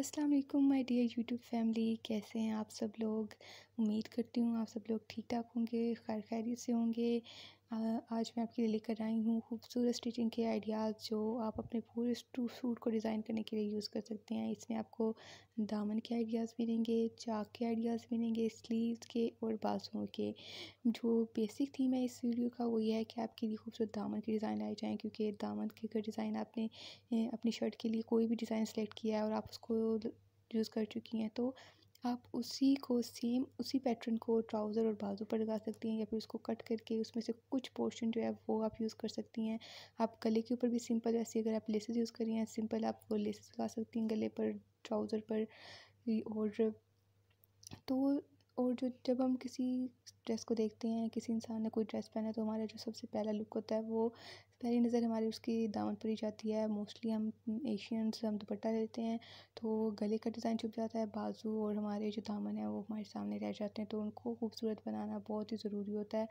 अस्सलाम वालेकुम my dear YouTube family कैसे हैं आप सब लोग उम्मीद करती हूँ आप सब लोग ठीक ठाक होंगे खैर खैरियत से होंगे आज मैं आपके लिए लेकर आई हूँ खूबसूरत स्टिचिंग के आइडियाज़ जो आप अपने पूरे सूट को डिज़ाइन करने के लिए यूज़ कर सकते हैं इसमें आपको दामन के आइडियाज़ मिलेंगे चाक के आइडियाज़ मिलेंगे स्लीव्स के और बाजुओं के जो बेसिक थीम है इस वीडियो का वो ये है कि आपके लिए खूबसूरत दामन के डिज़ाइन लाए जाएँ क्योंकि दामन के अगर डिज़ाइन आपने अपनी शर्ट के लिए कोई भी डिज़ाइन सेलेक्ट किया है और आप उसको यूज़ कर चुकी हैं तो आप उसी को सेम उसी पैटर्न को ट्राउज़र और बाजू पर लगा सकती हैं या फिर उसको कट करके उसमें से कुछ पोर्शन जो है वो आप यूज़ कर सकती हैं आप गले के ऊपर भी सिंपल वैसे अगर आप लेसेस यूज़ करी हैं सिंपल आप वो लेसेस लगा सकती हैं गले पर ट्राउज़र पर और तो और जो जब हम किसी ड्रेस को देखते हैं किसी इंसान ने कोई ड्रेस पहना है तो हमारा जो सबसे पहला लुक होता है वो पहली नज़र हमारी उसकी दामन पर ही जाती है मोस्टली हम एशियंस हम दुपट्टा लेते हैं तो गले का डिज़ाइन छुप जाता है बाजू और हमारे जो दामन है वो हमारे सामने रह जाते हैं तो उनको खूबसूरत बनाना बहुत ही ज़रूरी होता है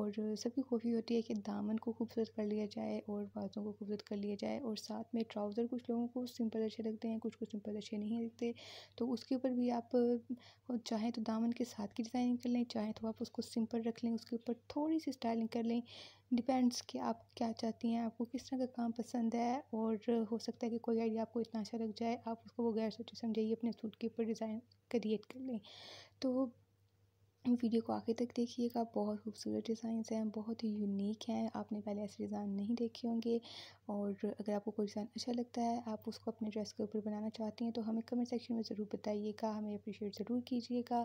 और सबकी कोशिश होती है कि दामन को खूबसूरत कर लिया जाए और बाजों को खूबसूरत कर लिया जाए और साथ में ट्राउज़र कुछ लोगों को सिंपल अच्छे लगते हैं कुछ को सिंपल अच्छे नहीं लगते तो उसके ऊपर भी आप चाहें तो दामन के साथ की डिज़ाइनिंग कर लें चाहें तो आप उसको सिंपल रख लें उसके ऊपर थोड़ी सी स्टाइलिंग कर लें डिपेंड्स कि आप क्या चाहती हैं आपको किस तरह का काम पसंद है और हो सकता है कि कोई आइडिया आपको इतना अच्छा लग जाए आप उसको गैर सोचे समझाइए अपने सूट के ऊपर डिज़ाइन क्रिएट कर लें तो वीडियो को आखिर तक देखिएगा बहुत खूबसूरत डिज़ाइंस हैं बहुत ही यूनिक हैं आपने पहले ऐसे डिज़ाइन नहीं देखे होंगे और अगर आपको कोई डिज़ाइन अच्छा लगता है आप उसको अपने ड्रेस के ऊपर बनाना चाहती हैं तो हमें कमेंट सेक्शन में ज़रूर बताइएगा हमें अप्रिशिएट ज़रूर कीजिएगा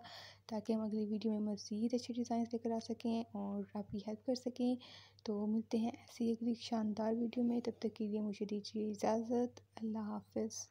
ताकि हम अगली वीडियो में मज़ीद अच्छे डिज़ाइन लेकर आ सकें और आपकी हेल्प कर सकें तो मिलते हैं ऐसी अगली शानदार वीडियो में तब तक के लिए मुझे दीजिए इजाज़त अल्लाह हाफ